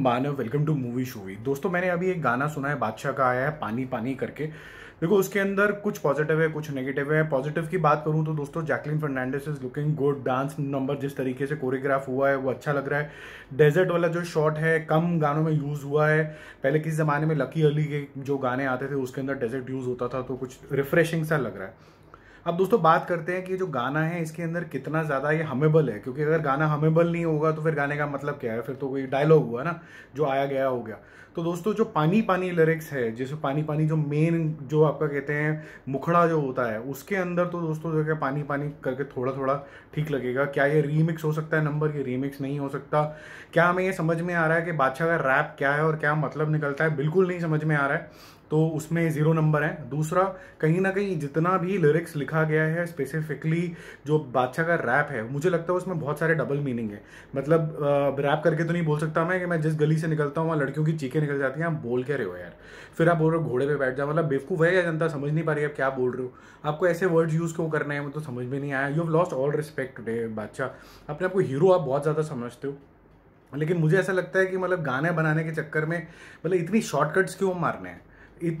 Manav welcome to movie शूवी दोस्तों मैंने अभी एक गाना सुना है बादशाह का आया है पानी पानी करके देखो उसके अंदर कुछ पॉजिटिव है कुछ नेगेटिव है पॉजिटिव की बात करूं तो दोस्तों Jacqueline Fernandez is looking good dance number जिस तरीके से कोरियोग्राफ हुआ है वो अच्छा लग रहा है डेजर्ट वाला जो शॉट है कम गानों में यूज़ हुआ है पहले किस ज़माने में लकी अली के जो गाने आते थे उसके अंदर डेजर्ट यूज़ होता था तो कुछ रिफ्रेशिंग सा लग रहा है अब दोस्तों बात करते हैं कि जो गाना है इसके अंदर कितना ज़्यादा ये हमेबल है क्योंकि अगर गाना हमेबल नहीं होगा तो फिर गाने का मतलब क्या है फिर तो कोई डायलॉग हुआ ना जो आया गया हो गया तो दोस्तों जो पानी पानी लिरिक्स है जैसे पानी पानी जो मेन जो आपका कहते हैं मुखड़ा जो होता है उसके अंदर तो दोस्तों जो है पानी पानी करके थोड़ा थोड़ा ठीक लगेगा क्या ये रीमिक्स हो सकता है नंबर ये रीमिक्स नहीं हो सकता क्या हमें ये समझ में आ रहा है कि बादशाह का रैप क्या है और क्या मतलब निकलता है बिल्कुल नहीं समझ में आ रहा है तो उसमें ज़ीरो नंबर है दूसरा कहीं ना कहीं जितना भी लिरिक्स लिखा गया है स्पेसिफिकली जो बादशाह का रैप है मुझे लगता है उसमें बहुत सारे डबल मीनिंग है मतलब रैप करके तो नहीं बोल सकता मैं कि मैं जिस गली से निकलता हूँ वहाँ लड़कियों की चीखें निकल जाती हैं आप बोल के रहे हो यार फिर आप बोल रहे हो घोड़े पर बैठ जाओ मतलब बेवकूफ़ है या जनता समझ नहीं पा रही आप क्या बोल रहे हो आपको ऐसे वर्ड्स यूज़ क्यों करने हैं तो समझ में नहीं आया you have lost all respect today Badshah अपने आप को हीरो आप बहुत ज़्यादा समझते हो लेकिन मुझे ऐसा लगता है कि मतलब गाने बनाने के चक्कर में मतलब इतनी शॉर्टकट्स क्यों मारने हैं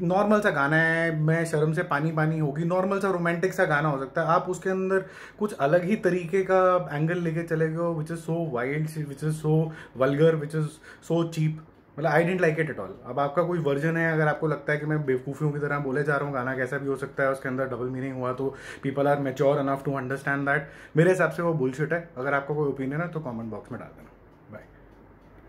नॉर्मल सा गाना है मैं शर्म से पानी पानी होगी नॉर्मल सा रोमांटिक सा गाना हो सकता है आप उसके अंदर कुछ अलग ही तरीके का एंगल लेके चले गए which is so wild which is so vulgar which is so cheap मतलब I didn't like it at all अब आपका कोई वर्जन है अगर आपको लगता है कि मैं बेवकूफ़ियों की तरह बोले जा रहा हूँ गाना कैसा भी हो सकता है उसके अंदर डबल मीनिंग हुआ तो people are mature enough to understand that मेरे हिसाब से वो बुलशिट है अगर आपका कोई ओपिनियन है तो कॉमेंट बॉक्स में डाल देना